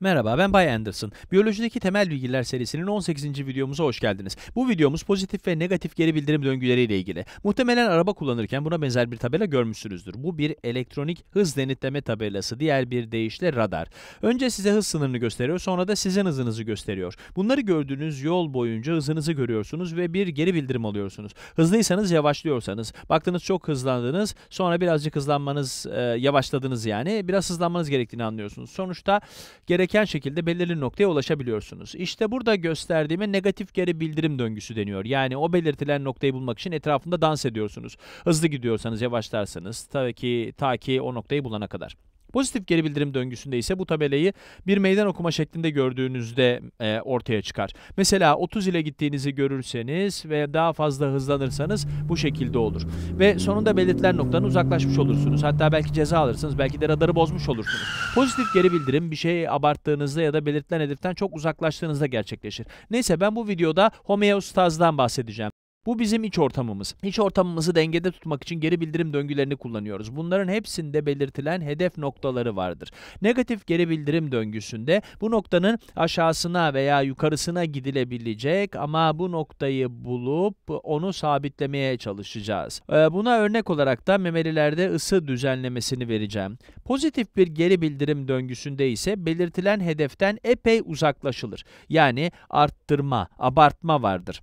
Merhaba ben Bay Anderson. Biyolojideki temel bilgiler serisinin 18. videomuza hoş geldiniz. Bu videomuz pozitif ve negatif geri bildirim döngüleriyle ilgili. Muhtemelen araba kullanırken buna benzer bir tabela görmüşsünüzdür. Bu bir elektronik hız denetleme tabelası, diğer bir deyişle radar. Önce size hız sınırını gösteriyor, sonra da sizin hızınızı gösteriyor. Bunları gördüğünüz yol boyunca hızınızı görüyorsunuz ve bir geri bildirim alıyorsunuz. Hızlıysanız yavaşlıyorsanız, baktınız çok hızlandınız, sonra birazcık hızlanmanız, e, yavaşladınız yani, biraz hızlanmanız gerektiğini anlıyorsunuz. Sonuçta gerek gereken şekilde belirli noktaya ulaşabiliyorsunuz. İşte burada gösterdiğime negatif geri bildirim döngüsü deniyor. Yani o belirtilen noktayı bulmak için etrafında dans ediyorsunuz. Hızlı gidiyorsanız yavaşlarsanız tabii ki ta ki o noktayı bulana kadar. Pozitif geri bildirim döngüsünde ise bu tabelayı bir meydan okuma şeklinde gördüğünüzde e, ortaya çıkar. Mesela 30 ile gittiğinizi görürseniz ve daha fazla hızlanırsanız bu şekilde olur. Ve sonunda belirtilen noktadan uzaklaşmış olursunuz. Hatta belki ceza alırsınız, belki de radarı bozmuş olursunuz. Pozitif geri bildirim bir şey abarttığınızda ya da belirtilen hedeften çok uzaklaştığınızda gerçekleşir. Neyse ben bu videoda homeostazdan bahsedeceğim. Bu bizim iç ortamımız. İç ortamımızı dengede tutmak için geri bildirim döngülerini kullanıyoruz. Bunların hepsinde belirtilen hedef noktaları vardır. Negatif geri bildirim döngüsünde bu noktanın aşağısına veya yukarısına gidilebilecek ama bu noktayı bulup onu sabitlemeye çalışacağız. Ee, buna örnek olarak da memelilerde ısı düzenlemesini vereceğim. Pozitif bir geri bildirim döngüsünde ise belirtilen hedeften epey uzaklaşılır. Yani arttırma, abartma vardır.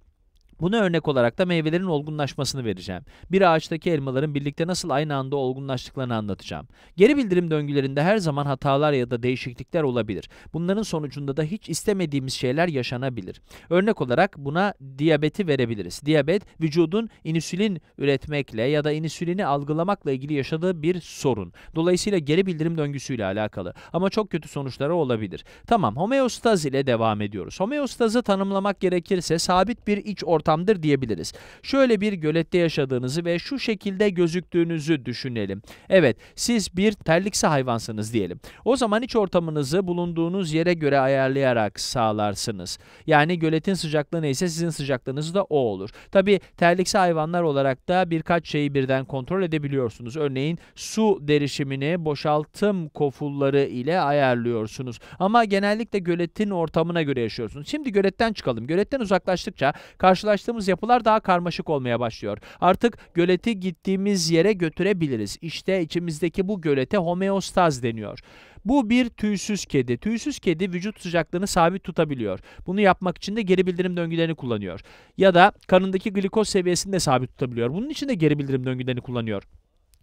Buna örnek olarak da meyvelerin olgunlaşmasını vereceğim. Bir ağaçtaki elmaların birlikte nasıl aynı anda olgunlaştıklarını anlatacağım. Geri bildirim döngülerinde her zaman hatalar ya da değişiklikler olabilir. Bunların sonucunda da hiç istemediğimiz şeyler yaşanabilir. Örnek olarak buna diyabeti verebiliriz. Diyabet, vücudun insülin üretmekle ya da insülini algılamakla ilgili yaşadığı bir sorun. Dolayısıyla geri bildirim döngüsüyle alakalı. Ama çok kötü sonuçları olabilir. Tamam, homeostaz ile devam ediyoruz. Homeostazı tanımlamak gerekirse sabit bir iç ortamda ortamdır diyebiliriz. Şöyle bir gölette yaşadığınızı ve şu şekilde gözüktüğünüzü düşünelim. Evet siz bir terlikse hayvansınız diyelim. O zaman iç ortamınızı bulunduğunuz yere göre ayarlayarak sağlarsınız. Yani göletin sıcaklığı neyse sizin sıcaklığınız da o olur. Tabi terlikse hayvanlar olarak da birkaç şeyi birden kontrol edebiliyorsunuz. Örneğin su derişimini boşaltım kofulları ile ayarlıyorsunuz. Ama genellikle göletin ortamına göre yaşıyorsunuz. Şimdi göletten çıkalım. Göletten uzaklaştıkça karşılaştığınız yaklaştığımız yapılar daha karmaşık olmaya başlıyor. Artık göleti gittiğimiz yere götürebiliriz. İşte içimizdeki bu gölete homeostaz deniyor. Bu bir tüysüz kedi. Tüysüz kedi vücut sıcaklığını sabit tutabiliyor. Bunu yapmak için de geri bildirim döngülerini kullanıyor. Ya da kanındaki glikoz seviyesini de sabit tutabiliyor. Bunun için de geri bildirim döngülerini kullanıyor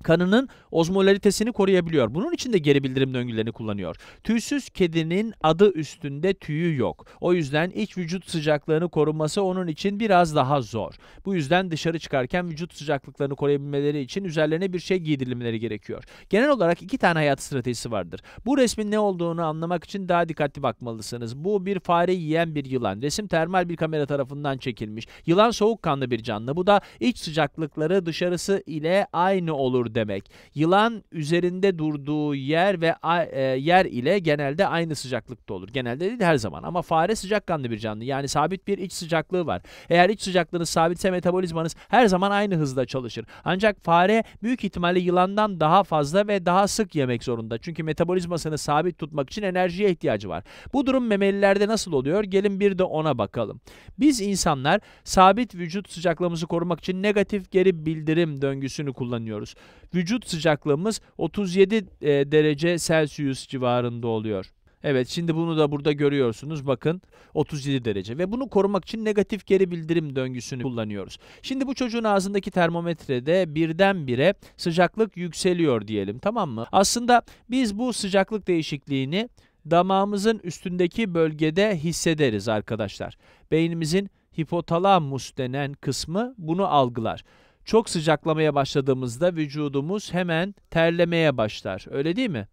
kanının ozmolaritesini koruyabiliyor. Bunun için de geri bildirim döngülerini kullanıyor. Tüysüz kedinin adı üstünde tüyü yok. O yüzden iç vücut sıcaklığını koruması onun için biraz daha zor. Bu yüzden dışarı çıkarken vücut sıcaklıklarını koruyabilmeleri için üzerlerine bir şey giydirilmeleri gerekiyor. Genel olarak iki tane hayat stratejisi vardır. Bu resmin ne olduğunu anlamak için daha dikkatli bakmalısınız. Bu bir fare yiyen bir yılan. Resim termal bir kamera tarafından çekilmiş. Yılan soğukkanlı bir canlı. Bu da iç sıcaklıkları dışarısı ile aynı olur demek. Yılan üzerinde durduğu yer ve e, yer ile genelde aynı sıcaklıkta olur. Genelde değil her zaman ama fare sıcakkanlı bir canlı. Yani sabit bir iç sıcaklığı var. Eğer iç sıcaklığınız sabitse metabolizmanız her zaman aynı hızda çalışır. Ancak fare büyük ihtimalle yılandan daha fazla ve daha sık yemek zorunda. Çünkü metabolizmasını sabit tutmak için enerjiye ihtiyacı var. Bu durum memelilerde nasıl oluyor? Gelin bir de ona bakalım. Biz insanlar sabit vücut sıcaklığımızı korumak için negatif geri bildirim döngüsünü kullanıyoruz vücut sıcaklığımız 37 e, derece Celsius civarında oluyor. Evet şimdi bunu da burada görüyorsunuz bakın 37 derece ve bunu korumak için negatif geri bildirim döngüsünü kullanıyoruz. Şimdi bu çocuğun ağzındaki termometrede birdenbire sıcaklık yükseliyor diyelim tamam mı? Aslında biz bu sıcaklık değişikliğini damağımızın üstündeki bölgede hissederiz arkadaşlar. Beynimizin hipotalamus denen kısmı bunu algılar çok sıcaklamaya başladığımızda vücudumuz hemen terlemeye başlar. Öyle değil mi?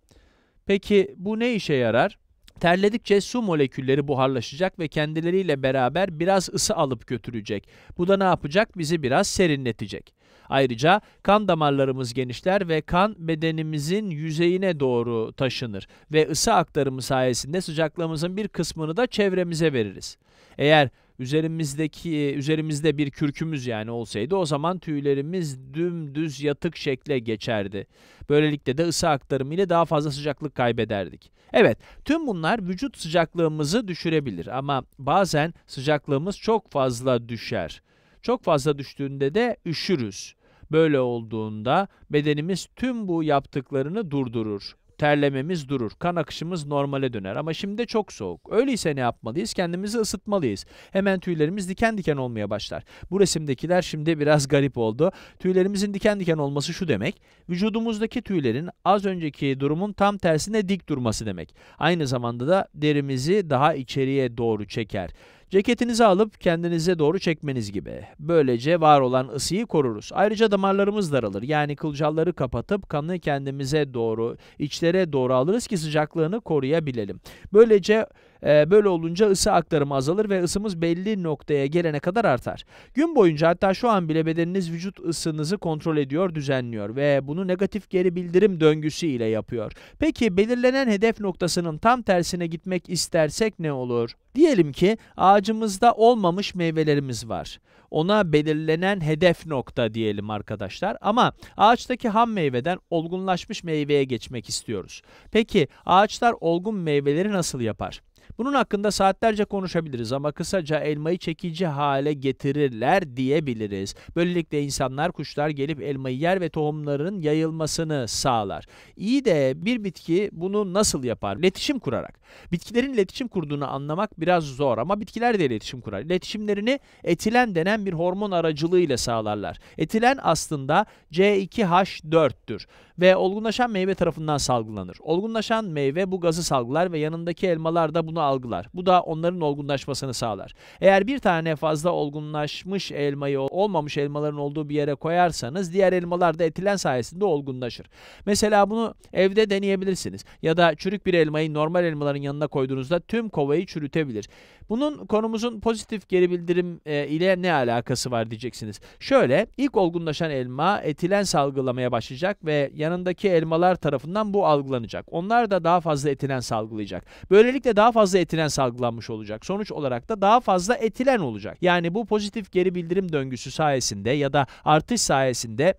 Peki bu ne işe yarar? Terledikçe su molekülleri buharlaşacak ve kendileriyle beraber biraz ısı alıp götürecek. Bu da ne yapacak? Bizi biraz serinletecek. Ayrıca kan damarlarımız genişler ve kan bedenimizin yüzeyine doğru taşınır ve ısı aktarımı sayesinde sıcaklığımızın bir kısmını da çevremize veririz. Eğer üzerimizdeki e, üzerimizde bir kürkümüz yani olsaydı o zaman tüylerimiz dümdüz yatık şekle geçerdi. Böylelikle de ısı aktarımı ile daha fazla sıcaklık kaybederdik. Evet, tüm bunlar vücut sıcaklığımızı düşürebilir ama bazen sıcaklığımız çok fazla düşer. Çok fazla düştüğünde de üşürüz. Böyle olduğunda bedenimiz tüm bu yaptıklarını durdurur terlememiz durur. Kan akışımız normale döner ama şimdi çok soğuk. Öyleyse ne yapmalıyız? Kendimizi ısıtmalıyız. Hemen tüylerimiz diken diken olmaya başlar. Bu resimdekiler şimdi biraz garip oldu. Tüylerimizin diken diken olması şu demek. Vücudumuzdaki tüylerin az önceki durumun tam tersine dik durması demek. Aynı zamanda da derimizi daha içeriye doğru çeker. Ceketinizi alıp kendinize doğru çekmeniz gibi. Böylece var olan ısıyı koruruz. Ayrıca damarlarımız daralır. Yani kılcalları kapatıp kanı kendimize doğru, içlere doğru alırız ki sıcaklığını koruyabilelim. Böylece ee, böyle olunca ısı aktarımı azalır ve ısımız belli noktaya gelene kadar artar. Gün boyunca hatta şu an bile bedeniniz vücut ısınızı kontrol ediyor, düzenliyor ve bunu negatif geri bildirim döngüsü ile yapıyor. Peki belirlenen hedef noktasının tam tersine gitmek istersek ne olur? Diyelim ki ağacımızda olmamış meyvelerimiz var. Ona belirlenen hedef nokta diyelim arkadaşlar. Ama ağaçtaki ham meyveden olgunlaşmış meyveye geçmek istiyoruz. Peki ağaçlar olgun meyveleri nasıl yapar? Bunun hakkında saatlerce konuşabiliriz ama kısaca elmayı çekici hale getirirler diyebiliriz. Böylelikle insanlar kuşlar gelip elmayı yer ve tohumların yayılmasını sağlar. İyi de bir bitki bunu nasıl yapar? İletişim kurarak. Bitkilerin iletişim kurduğunu anlamak biraz zor ama bitkiler de iletişim kurar. İletişimlerini etilen denen bir hormon aracılığıyla sağlarlar. Etilen aslında C2H4'tür ve olgunlaşan meyve tarafından salgılanır. Olgunlaşan meyve bu gazı salgılar ve yanındaki elmalar da bunu algılar. Bu da onların olgunlaşmasını sağlar. Eğer bir tane fazla olgunlaşmış elmayı olmamış elmaların olduğu bir yere koyarsanız diğer elmalar da etilen sayesinde olgunlaşır. Mesela bunu evde deneyebilirsiniz. Ya da çürük bir elmayı normal elmaların yanına koyduğunuzda tüm kovayı çürütebilir. Bunun konumuzun pozitif geri bildirim e, ile ne alakası var diyeceksiniz. Şöyle ilk olgunlaşan elma etilen salgılamaya başlayacak ve yanındaki yanındaki elmalar tarafından bu algılanacak. Onlar da daha fazla etilen salgılayacak. Böylelikle daha fazla etilen salgılanmış olacak. Sonuç olarak da daha fazla etilen olacak. Yani bu pozitif geri bildirim döngüsü sayesinde ya da artış sayesinde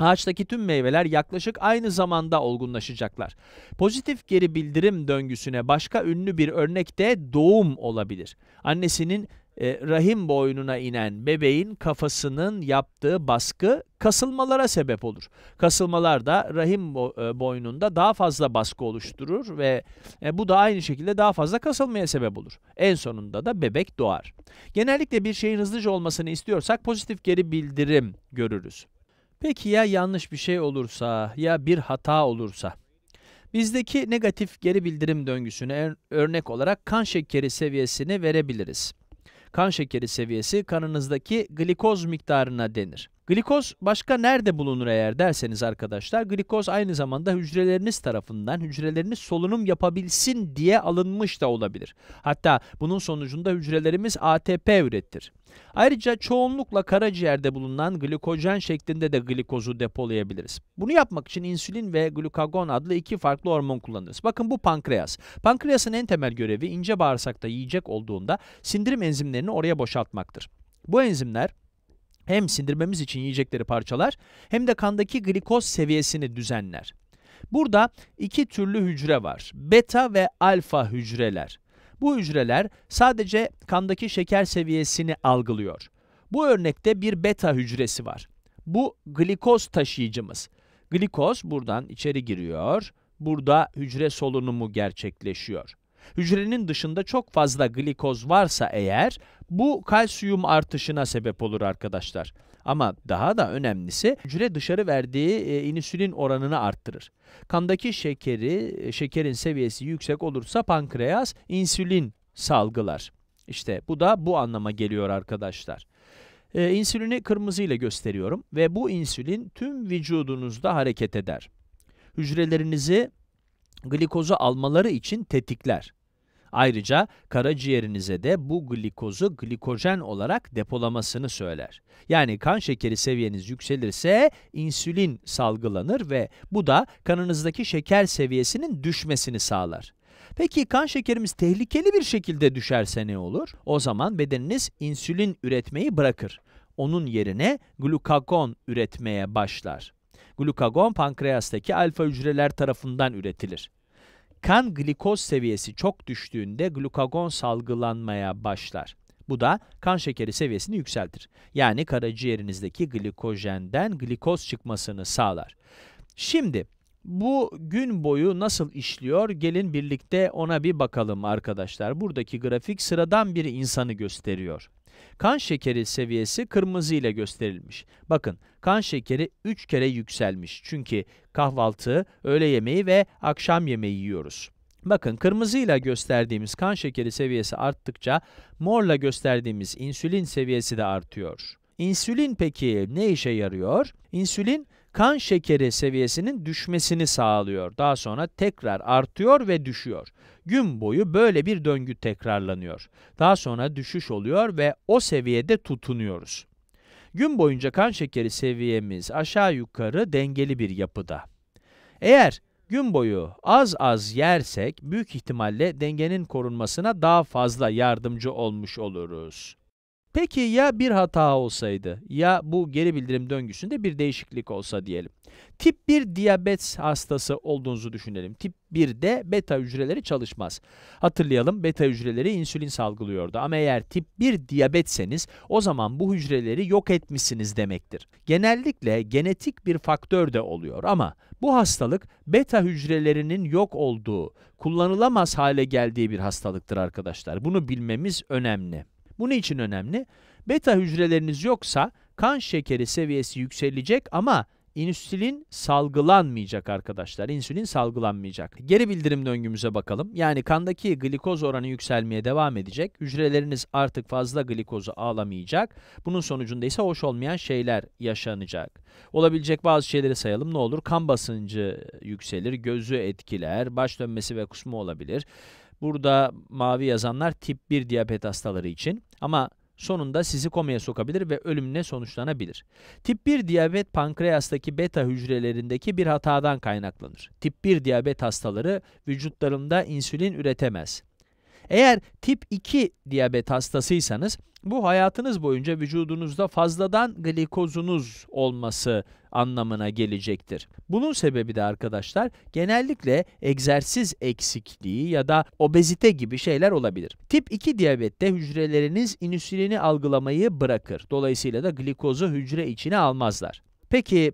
Ağaçtaki tüm meyveler yaklaşık aynı zamanda olgunlaşacaklar. Pozitif geri bildirim döngüsüne başka ünlü bir örnek de doğum olabilir. Annesinin e, rahim boynuna inen bebeğin kafasının yaptığı baskı kasılmalara sebep olur. Kasılmalar da rahim bo e, boynunda daha fazla baskı oluşturur ve e, bu da aynı şekilde daha fazla kasılmaya sebep olur. En sonunda da bebek doğar. Genellikle bir şeyin hızlıca olmasını istiyorsak pozitif geri bildirim görürüz. Peki ya yanlış bir şey olursa ya bir hata olursa? Bizdeki negatif geri bildirim döngüsüne örnek olarak kan şekeri seviyesini verebiliriz. Kan şekeri seviyesi kanınızdaki glikoz miktarına denir. Glikoz başka nerede bulunur eğer derseniz arkadaşlar, glikoz aynı zamanda hücreleriniz tarafından hücrelerini solunum yapabilsin diye alınmış da olabilir. Hatta bunun sonucunda hücrelerimiz ATP üretir. Ayrıca çoğunlukla karaciğerde bulunan glikojen şeklinde de glikozu depolayabiliriz. Bunu yapmak için insülin ve glukagon adlı iki farklı hormon kullanırız. Bakın bu pankreas. Pankreasın en temel görevi ince bağırsakta yiyecek olduğunda sindirim enzimlerini oraya boşaltmaktır. Bu enzimler hem sindirmemiz için yiyecekleri parçalar hem de kandaki glikoz seviyesini düzenler. Burada iki türlü hücre var. Beta ve alfa hücreler. Bu hücreler sadece kandaki şeker seviyesini algılıyor. Bu örnekte bir beta hücresi var. Bu glikoz taşıyıcımız. Glikoz buradan içeri giriyor. Burada hücre solunumu gerçekleşiyor. Hücrenin dışında çok fazla glikoz varsa eğer bu kalsiyum artışına sebep olur arkadaşlar. Ama daha da önemlisi hücre dışarı verdiği e, insülin oranını arttırır. Kandaki şekeri, e, şekerin seviyesi yüksek olursa pankreas insülin salgılar. İşte bu da bu anlama geliyor arkadaşlar. E, insülini kırmızı ile gösteriyorum ve bu insülin tüm vücudunuzda hareket eder. Hücrelerinizi glikozu almaları için tetikler. Ayrıca karaciğerinize de bu glikozu glikojen olarak depolamasını söyler. Yani kan şekeri seviyeniz yükselirse insülin salgılanır ve bu da kanınızdaki şeker seviyesinin düşmesini sağlar. Peki kan şekerimiz tehlikeli bir şekilde düşerse ne olur? O zaman bedeniniz insülin üretmeyi bırakır. Onun yerine glukagon üretmeye başlar. Glukagon pankreastaki alfa hücreler tarafından üretilir. Kan glikoz seviyesi çok düştüğünde glukagon salgılanmaya başlar. Bu da kan şekeri seviyesini yükseltir. Yani karaciğerinizdeki glikojenden glikoz çıkmasını sağlar. Şimdi bu gün boyu nasıl işliyor? Gelin birlikte ona bir bakalım arkadaşlar. Buradaki grafik sıradan bir insanı gösteriyor. Kan şekeri seviyesi kırmızı ile gösterilmiş. Bakın kan şekeri 3 kere yükselmiş. Çünkü kahvaltı, öğle yemeği ve akşam yemeği yiyoruz. Bakın kırmızı ile gösterdiğimiz kan şekeri seviyesi arttıkça morla gösterdiğimiz insülin seviyesi de artıyor. İnsülin peki ne işe yarıyor? İnsülin kan şekeri seviyesinin düşmesini sağlıyor. Daha sonra tekrar artıyor ve düşüyor. Gün boyu böyle bir döngü tekrarlanıyor. Daha sonra düşüş oluyor ve o seviyede tutunuyoruz. Gün boyunca kan şekeri seviyemiz aşağı yukarı dengeli bir yapıda. Eğer gün boyu az az yersek büyük ihtimalle dengenin korunmasına daha fazla yardımcı olmuş oluruz. Peki ya bir hata olsaydı ya bu geri bildirim döngüsünde bir değişiklik olsa diyelim. Tip 1 diyabet hastası olduğunuzu düşünelim. Tip 1'de beta hücreleri çalışmaz. Hatırlayalım beta hücreleri insülin salgılıyordu ama eğer tip 1 diyabetseniz o zaman bu hücreleri yok etmişsiniz demektir. Genellikle genetik bir faktör de oluyor ama bu hastalık beta hücrelerinin yok olduğu, kullanılamaz hale geldiği bir hastalıktır arkadaşlar. Bunu bilmemiz önemli. Bu ne için önemli? Beta hücreleriniz yoksa kan şekeri seviyesi yükselecek ama insülin salgılanmayacak arkadaşlar. İnsülin salgılanmayacak. Geri bildirim döngümüze bakalım. Yani kandaki glikoz oranı yükselmeye devam edecek. Hücreleriniz artık fazla glikozu alamayacak. Bunun sonucunda ise hoş olmayan şeyler yaşanacak. Olabilecek bazı şeyleri sayalım. Ne olur? Kan basıncı yükselir, gözü etkiler, baş dönmesi ve kusma olabilir. Burada mavi yazanlar tip 1 diyabet hastaları için ama sonunda sizi komaya sokabilir ve ölümüne sonuçlanabilir. Tip 1 diyabet pankreastaki beta hücrelerindeki bir hatadan kaynaklanır. Tip 1 diyabet hastaları vücutlarında insülin üretemez. Eğer tip 2 diyabet hastasıysanız bu hayatınız boyunca vücudunuzda fazladan glikozunuz olması anlamına gelecektir. Bunun sebebi de arkadaşlar genellikle egzersiz eksikliği ya da obezite gibi şeyler olabilir. Tip 2 diyabette hücreleriniz insülini algılamayı bırakır. Dolayısıyla da glikozu hücre içine almazlar. Peki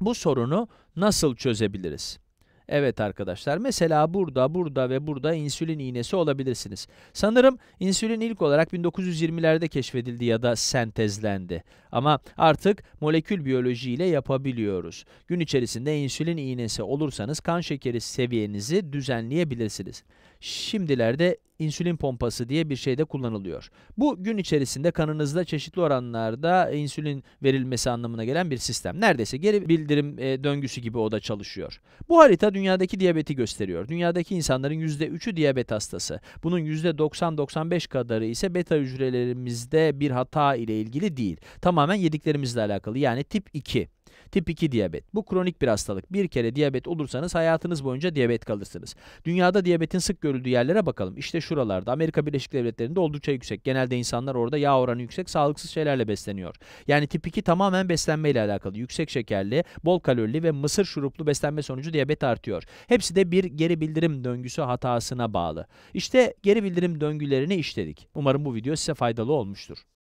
bu sorunu nasıl çözebiliriz? Evet arkadaşlar mesela burada, burada ve burada insülin iğnesi olabilirsiniz. Sanırım insülin ilk olarak 1920'lerde keşfedildi ya da sentezlendi. Ama artık molekül biyolojiyle yapabiliyoruz. Gün içerisinde insülin iğnesi olursanız kan şekeri seviyenizi düzenleyebilirsiniz. Şimdilerde insülin pompası diye bir şey de kullanılıyor. Bu gün içerisinde kanınızda çeşitli oranlarda insülin verilmesi anlamına gelen bir sistem. Neredeyse geri bildirim e, döngüsü gibi o da çalışıyor. Bu harita dünyadaki diyabeti gösteriyor. Dünyadaki insanların %3'ü diyabet hastası. Bunun %90-95 kadarı ise beta hücrelerimizde bir hata ile ilgili değil. Tamamen yediklerimizle alakalı yani tip 2. Tip 2 diyabet. Bu kronik bir hastalık. Bir kere diyabet olursanız hayatınız boyunca diyabet kalırsınız. Dünyada diyabetin sık görüldüğü yerlere bakalım. İşte şuralarda Amerika Birleşik Devletleri'nde oldukça yüksek. Genelde insanlar orada yağ oranı yüksek, sağlıksız şeylerle besleniyor. Yani tip 2 tamamen beslenmeyle alakalı. Yüksek şekerli, bol kalorili ve mısır şuruplu beslenme sonucu diyabet artıyor. Hepsi de bir geri bildirim döngüsü hatasına bağlı. İşte geri bildirim döngülerini işledik. Umarım bu video size faydalı olmuştur.